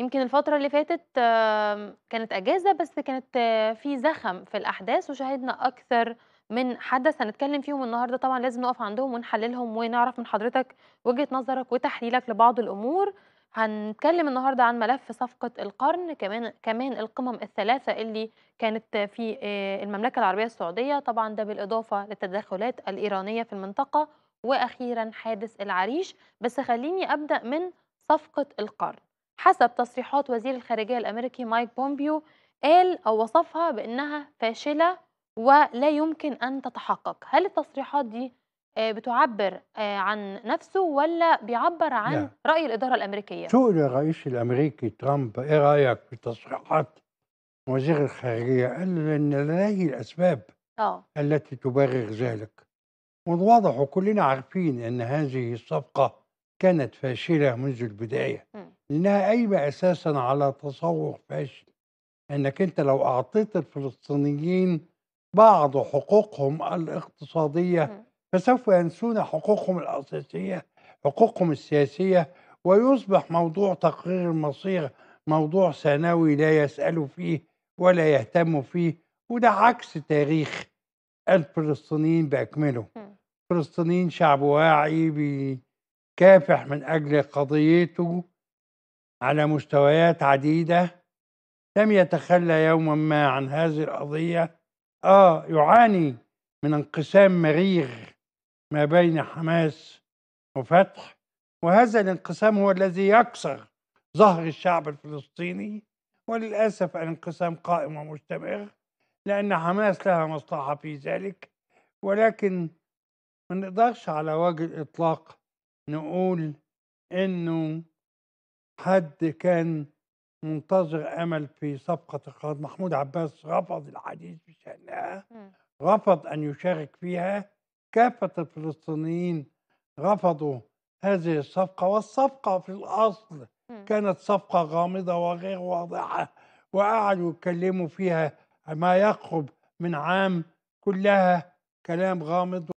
يمكن الفترة اللي فاتت كانت أجازة بس كانت آه، في زخم في الأحداث وشاهدنا أكثر من حدث هنتكلم فيهم النهاردة طبعا لازم نقف عندهم ونحللهم ونعرف من حضرتك وجهة نظرك وتحليلك لبعض الأمور هنتكلم النهاردة عن ملف صفقة القرن كمان كمان القمم الثلاثة اللي كانت في آه، المملكة العربية السعودية طبعا ده بالإضافة للتدخلات الإيرانية في المنطقة وأخيرا حادث العريش بس خليني أبدأ من صفقة القرن حسب تصريحات وزير الخارجية الأمريكي مايك بومبيو قال أو وصفها بأنها فاشلة ولا يمكن أن تتحقق هل التصريحات دي آه، بتعبر آه، عن نفسه ولا بيعبر عن لا. رأي الإدارة الأمريكية شو الرئيس الأمريكي ترامب إيه رأيك في تصريحات وزير الخارجية قال أن لدي الأسباب أوه. التي تبرر ذلك والواضح وكلنا عارفين أن هذه الصفقة كانت فاشلة منذ البداية لأنها قايمة أساسا على تصور فاشل أنك أنت لو أعطيت الفلسطينيين بعض حقوقهم الاقتصادية فسوف ينسون حقوقهم الأساسية حقوقهم السياسية ويصبح موضوع تقرير المصير موضوع ثانوي لا يسالوا فيه ولا يهتموا فيه وده عكس تاريخ الفلسطينيين بأكمله الفلسطينيين شعب واعي بيكافح من أجل قضيته على مستويات عديدة لم يتخلى يوما ما عن هذه القضية آه يعاني من انقسام مريغ ما بين حماس وفتح وهذا الانقسام هو الذي يكسر ظهر الشعب الفلسطيني وللأسف الانقسام قائم ومستمر لأن حماس لها مصلحة في ذلك ولكن ما نقدرش على وجه الإطلاق نقول إنه حد كان منتظر امل في صفقه القائد محمود عباس رفض الحديث بشانها رفض ان يشارك فيها كافه الفلسطينيين رفضوا هذه الصفقه والصفقه في الاصل كانت صفقه غامضه وغير واضحه وقعدوا يتكلموا فيها ما يقرب من عام كلها كلام غامض